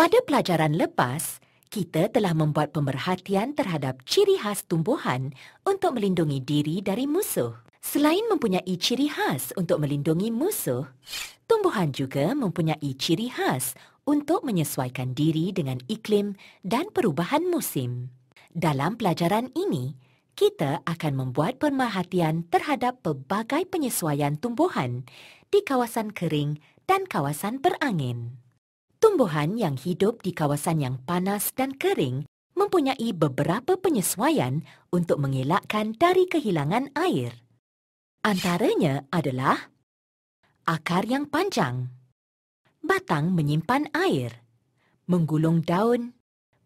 Pada pelajaran lepas, kita telah membuat pemerhatian terhadap ciri khas tumbuhan untuk melindungi diri dari musuh. Selain mempunyai ciri khas untuk melindungi musuh, tumbuhan juga mempunyai ciri khas untuk menyesuaikan diri dengan iklim dan perubahan musim. Dalam pelajaran ini, kita akan membuat pemerhatian terhadap pelbagai penyesuaian tumbuhan di kawasan kering dan kawasan berangin. Tumbuhan yang hidup di kawasan yang panas dan kering mempunyai beberapa penyesuaian untuk mengelakkan dari kehilangan air. Antaranya adalah akar yang panjang, batang menyimpan air, menggulung daun,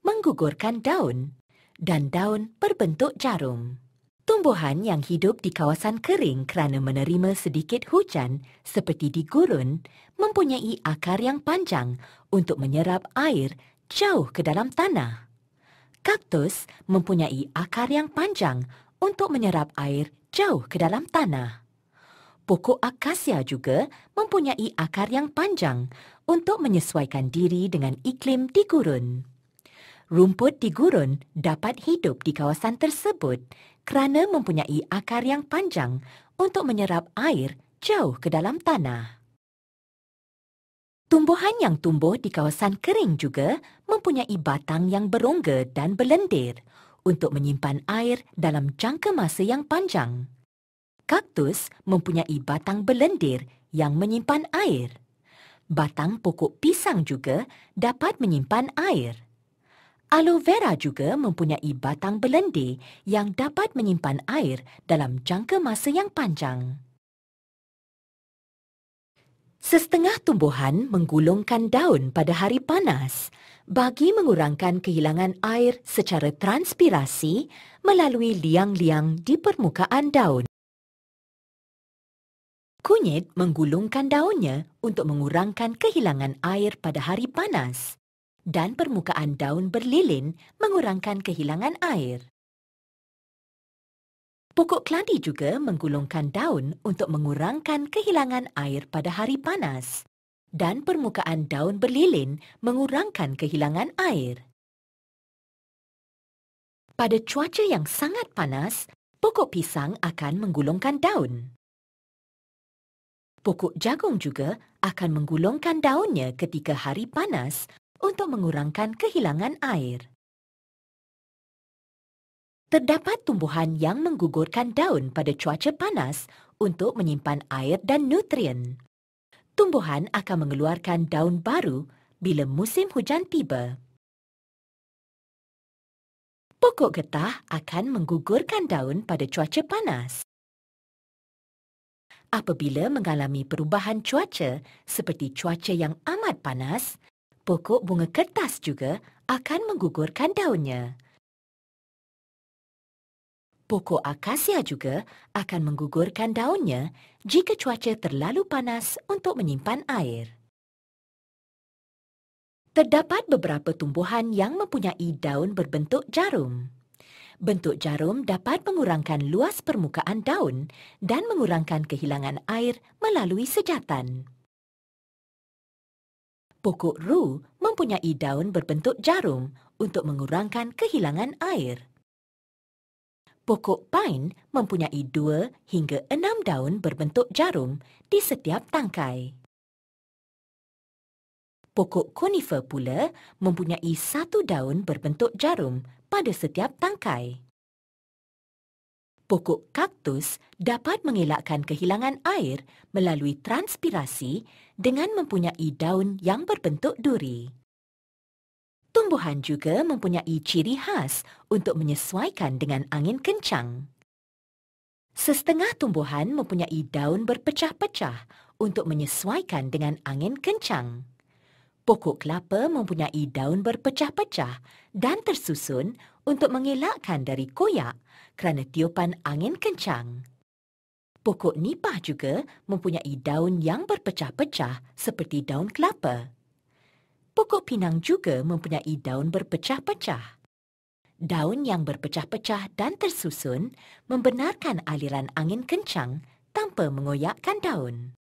menggugurkan daun, dan daun berbentuk jarum. Tumbuhan yang hidup di kawasan kering kerana menerima sedikit hujan seperti di gurun mempunyai akar yang panjang untuk menyerap air jauh ke dalam tanah. Kaktus mempunyai akar yang panjang untuk menyerap air jauh ke dalam tanah. Pokok akasia juga mempunyai akar yang panjang untuk menyesuaikan diri dengan iklim di gurun rumput di gurun dapat hidup di kawasan tersebut kerana mempunyai akar yang panjang untuk menyerap air jauh ke dalam tanah. Tumbuhan yang tumbuh di kawasan kering juga mempunyai batang yang berongga dan berlendir untuk menyimpan air dalam jangka masa yang panjang. Kaktus mempunyai batang berlendir yang menyimpan air. Batang pokok pisang juga dapat menyimpan air. Aloe vera juga mempunyai batang belendir yang dapat menyimpan air dalam jangka masa yang panjang. Sesetengah tumbuhan menggulungkan daun pada hari panas bagi mengurangkan kehilangan air secara transpirasi melalui liang-liang di permukaan daun. Kunyit menggulungkan daunnya untuk mengurangkan kehilangan air pada hari panas dan permukaan daun berlilin mengurangkan kehilangan air. Pokok keladi juga menggulungkan daun untuk mengurangkan kehilangan air pada hari panas dan permukaan daun berlilin mengurangkan kehilangan air. Pada cuaca yang sangat panas, pokok pisang akan menggulungkan daun. Pokok jagung juga akan menggulungkan daunnya ketika hari panas untuk mengurangkan kehilangan air. Terdapat tumbuhan yang menggugurkan daun pada cuaca panas untuk menyimpan air dan nutrien. Tumbuhan akan mengeluarkan daun baru bila musim hujan tiba. Pokok getah akan menggugurkan daun pada cuaca panas. Apabila mengalami perubahan cuaca seperti cuaca yang amat panas, pokok bunga kertas juga akan menggugurkan daunnya. Pokok akasia juga akan menggugurkan daunnya jika cuaca terlalu panas untuk menyimpan air. Terdapat beberapa tumbuhan yang mempunyai daun berbentuk jarum. Bentuk jarum dapat mengurangkan luas permukaan daun dan mengurangkan kehilangan air melalui sejatan. Pokok Ru mempunyai daun berbentuk jarum untuk mengurangkan kehilangan air. Pokok pine mempunyai dua hingga enam daun berbentuk jarum di setiap tangkai. Pokok conifer pula mempunyai satu daun berbentuk jarum pada setiap tangkai. Pokok kaktus dapat mengelakkan kehilangan air melalui transpirasi dengan mempunyai daun yang berbentuk duri. Tumbuhan juga mempunyai ciri khas untuk menyesuaikan dengan angin kencang. Sesetengah tumbuhan mempunyai daun berpecah-pecah untuk menyesuaikan dengan angin kencang. Pokok kelapa mempunyai daun berpecah-pecah dan tersusun untuk mengelakkan dari koyak kerana tiupan angin kencang. Pokok nipah juga mempunyai daun yang berpecah-pecah seperti daun kelapa. Pokok pinang juga mempunyai daun berpecah-pecah. Daun yang berpecah-pecah dan tersusun membenarkan aliran angin kencang tanpa mengoyakkan daun.